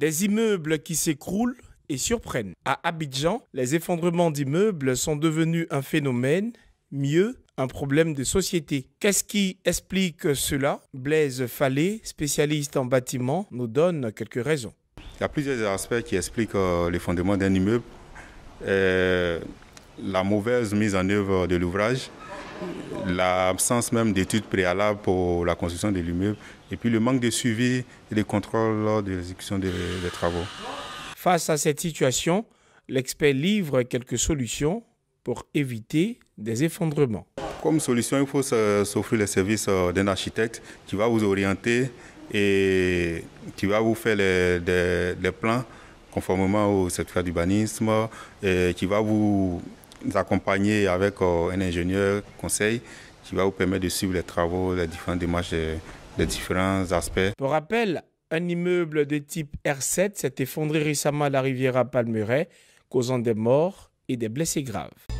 Des immeubles qui s'écroulent et surprennent. À Abidjan, les effondrements d'immeubles sont devenus un phénomène, mieux, un problème de société. Qu'est-ce qui explique cela Blaise Fallet, spécialiste en bâtiment, nous donne quelques raisons. Il y a plusieurs aspects qui expliquent euh, l'effondrement d'un immeuble. la mauvaise mise en œuvre de l'ouvrage, l'absence même d'études préalables pour la construction de l'immeuble et puis le manque de suivi et de contrôle lors de l'exécution des, travaux. Face à cette situation, l'expert livre quelques solutions pour éviter des effondrements. Comme solution, il faut s'offrir les services euh, d'un architecte qui va vous orienter et qui va vous faire des plans conformément au secteur d'urbanisme et qui va vous nous accompagner avec euh, un ingénieur conseil qui va vous permettre de suivre les travaux, les différentes démarches, les différents aspects. Pour rappel, un immeuble de type R7 s'est effondré récemment à la rivière à Palmeret, causant des morts et des blessés graves.